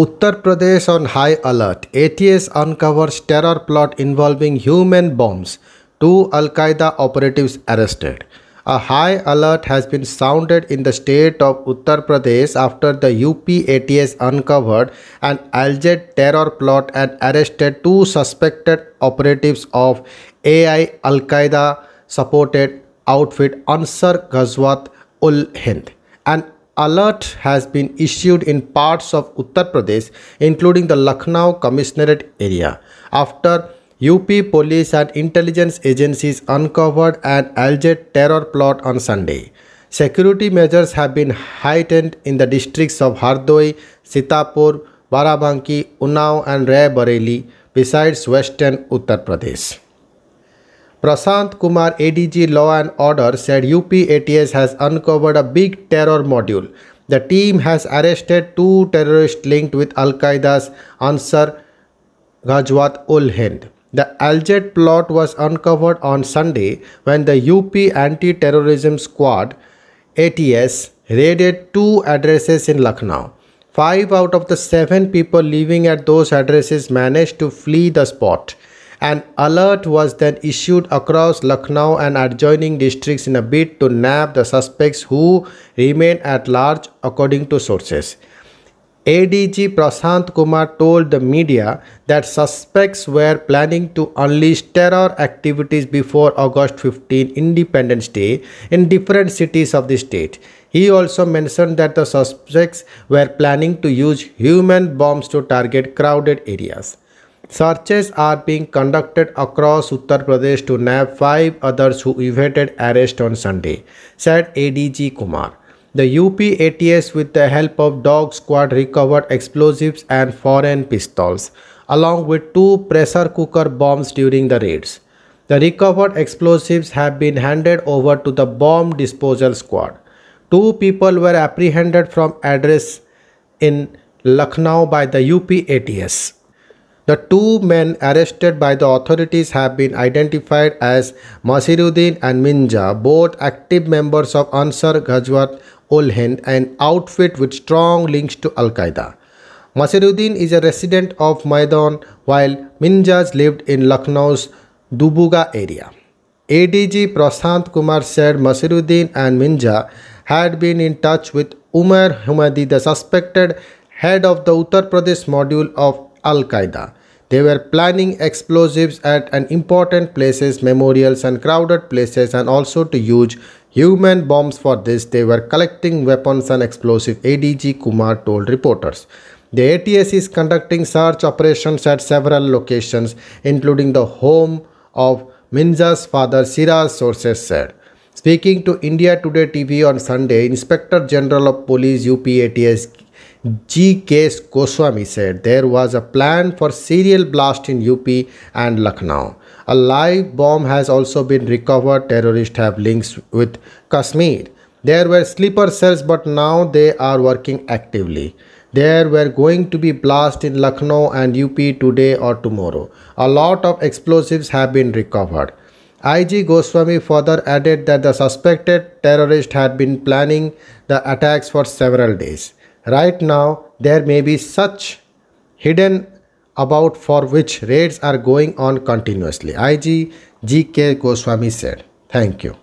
Uttar Pradesh on high alert. ATS uncovers terror plot involving human bombs. Two Al Qaeda operatives arrested. A high alert has been sounded in the state of Uttar Pradesh after the UP ATS uncovered an alleged terror plot and arrested two suspected operatives of AI Al Qaeda supported outfit Ansar Ghazwat ul Hind. An alert has been issued in parts of Uttar Pradesh, including the Lucknow Commissionerate area, after UP police and intelligence agencies uncovered an alleged terror plot on Sunday. Security measures have been heightened in the districts of Hardoi, Sitapur, Barabanki, Unnao and Rae Bareilly, besides western Uttar Pradesh. Prasanth Kumar, ADG Law and Order, said UP ATS has uncovered a big terror module. The team has arrested two terrorists linked with Al Qaeda's Ansar Ghazwat ul Hind. The alleged plot was uncovered on Sunday when the UP Anti Terrorism Squad ATS raided two addresses in Lucknow. Five out of the seven people living at those addresses managed to flee the spot. An alert was then issued across Lucknow and adjoining districts in a bid to nab the suspects who remain at large according to sources. ADG Prashant Kumar told the media that suspects were planning to unleash terror activities before August 15 Independence Day in different cities of the state. He also mentioned that the suspects were planning to use human bombs to target crowded areas. Searches are being conducted across Uttar Pradesh to nab five others who evaded arrest on Sunday, said ADG Kumar. The UP ATS, with the help of dog squad, recovered explosives and foreign pistols, along with two pressure cooker bombs during the raids. The recovered explosives have been handed over to the bomb disposal squad. Two people were apprehended from address in Lucknow by the UP ATS. The two men arrested by the authorities have been identified as Masiruddin and Minja, both active members of Ansar Ghazwat Ul Hind, an outfit with strong links to Al Qaeda. Masiruddin is a resident of Maidan, while Minjas lived in Lucknow's Dubuga area. ADG Prashant Kumar said Masiruddin and Minja had been in touch with Umar Humadi, the suspected head of the Uttar Pradesh module of Al-Qaeda. They were planning explosives at an important places, memorials and crowded places and also to use human bombs for this. They were collecting weapons and explosive, ADG Kumar told reporters. The ATS is conducting search operations at several locations, including the home of Minza's father, Siraj, sources said. Speaking to India Today TV on Sunday, Inspector General of Police UPATS G. K. Goswami said there was a plan for serial blast in UP and Lucknow. A live bomb has also been recovered. Terrorists have links with Kashmir. There were sleeper cells, but now they are working actively. There were going to be blasts in Lucknow and UP today or tomorrow. A lot of explosives have been recovered. IG Goswami further added that the suspected terrorist had been planning the attacks for several days. Right now, there may be such hidden about for which raids are going on continuously. IG GK Goswami said. Thank you.